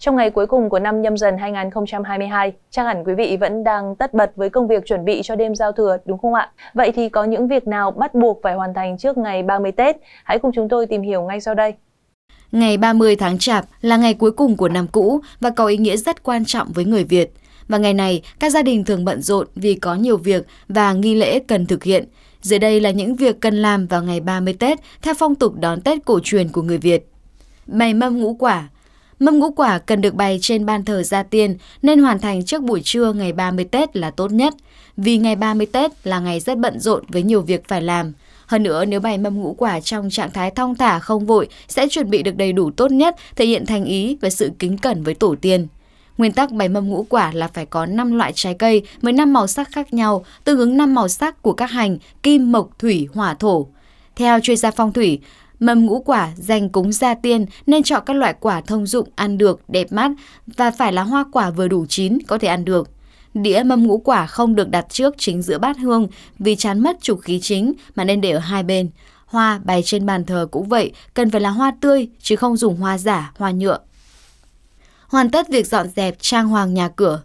Trong ngày cuối cùng của năm nhâm dần 2022, chắc hẳn quý vị vẫn đang tất bật với công việc chuẩn bị cho đêm giao thừa, đúng không ạ? Vậy thì có những việc nào bắt buộc phải hoàn thành trước ngày 30 Tết? Hãy cùng chúng tôi tìm hiểu ngay sau đây. Ngày 30 tháng Chạp là ngày cuối cùng của năm cũ và có ý nghĩa rất quan trọng với người Việt. Và ngày này, các gia đình thường bận rộn vì có nhiều việc và nghi lễ cần thực hiện. Dưới đây là những việc cần làm vào ngày 30 Tết theo phong tục đón Tết cổ truyền của người Việt. Bày mâm ngũ quả Mâm ngũ quả cần được bày trên ban thờ gia tiên nên hoàn thành trước buổi trưa ngày 30 Tết là tốt nhất, vì ngày 30 Tết là ngày rất bận rộn với nhiều việc phải làm. Hơn nữa, nếu bày mâm ngũ quả trong trạng thái thong thả không vội sẽ chuẩn bị được đầy đủ tốt nhất, thể hiện thành ý và sự kính cẩn với tổ tiên. Nguyên tắc bày mâm ngũ quả là phải có 5 loại trái cây với 5 màu sắc khác nhau, tương ứng 5 màu sắc của các hành kim, mộc, thủy, hỏa, thổ. Theo chuyên gia phong thủy, Mâm ngũ quả dành cúng gia tiên nên chọn các loại quả thông dụng ăn được, đẹp mắt và phải là hoa quả vừa đủ chín có thể ăn được. Đĩa mâm ngũ quả không được đặt trước chính giữa bát hương vì chán mất trục khí chính mà nên để ở hai bên. Hoa bày trên bàn thờ cũng vậy, cần phải là hoa tươi chứ không dùng hoa giả, hoa nhựa. Hoàn tất việc dọn dẹp trang hoàng nhà cửa,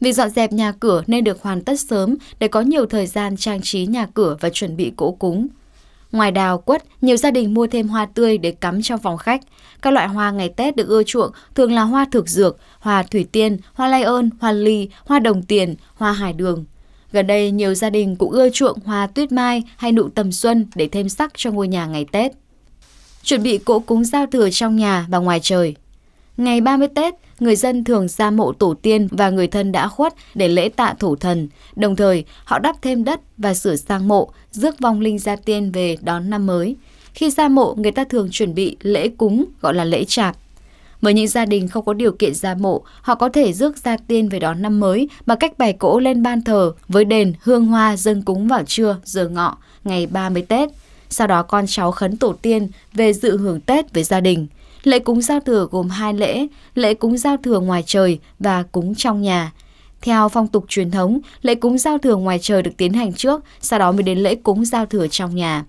Việc dọn dẹp nhà cửa nên được hoàn tất sớm để có nhiều thời gian trang trí nhà cửa và chuẩn bị cỗ cúng. Ngoài đào, quất, nhiều gia đình mua thêm hoa tươi để cắm trong phòng khách. Các loại hoa ngày Tết được ưa chuộng thường là hoa thực dược, hoa thủy tiên, hoa lai ơn, hoa ly, hoa đồng tiền, hoa hải đường. Gần đây, nhiều gia đình cũng ưa chuộng hoa tuyết mai hay nụ tầm xuân để thêm sắc cho ngôi nhà ngày Tết. Chuẩn bị cỗ cúng giao thừa trong nhà và ngoài trời. Ngày 30 Tết, người dân thường ra mộ tổ tiên và người thân đã khuất để lễ tạ thổ thần. Đồng thời, họ đắp thêm đất và sửa sang mộ, rước vong linh gia tiên về đón năm mới. Khi ra mộ, người ta thường chuẩn bị lễ cúng, gọi là lễ chạp. Với những gia đình không có điều kiện ra mộ, họ có thể rước gia tiên về đón năm mới bằng cách bày cỗ lên ban thờ với đền hương hoa dâng cúng vào trưa, giờ ngọ, ngày 30 Tết. Sau đó con cháu khấn tổ tiên về dự hưởng Tết với gia đình. Lễ cúng giao thừa gồm hai lễ, lễ cúng giao thừa ngoài trời và cúng trong nhà. Theo phong tục truyền thống, lễ cúng giao thừa ngoài trời được tiến hành trước, sau đó mới đến lễ cúng giao thừa trong nhà.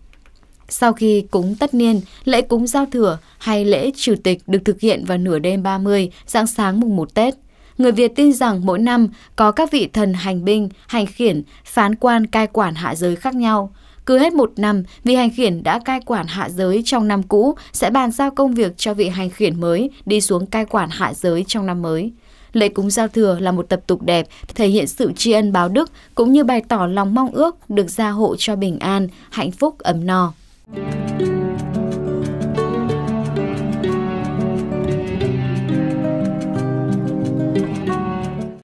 Sau khi cúng tất niên, lễ cúng giao thừa hay lễ trừ tịch được thực hiện vào nửa đêm 30, dạng sáng mùng 1 Tết. Người Việt tin rằng mỗi năm có các vị thần hành binh, hành khiển, phán quan cai quản hạ giới khác nhau. Cứ hết một năm, vị hành khiển đã cai quản hạ giới trong năm cũ sẽ bàn giao công việc cho vị hành khiển mới đi xuống cai quản hạ giới trong năm mới. Lễ cúng giao thừa là một tập tục đẹp, thể hiện sự tri ân báo đức cũng như bày tỏ lòng mong ước được gia hộ cho bình an, hạnh phúc ấm no.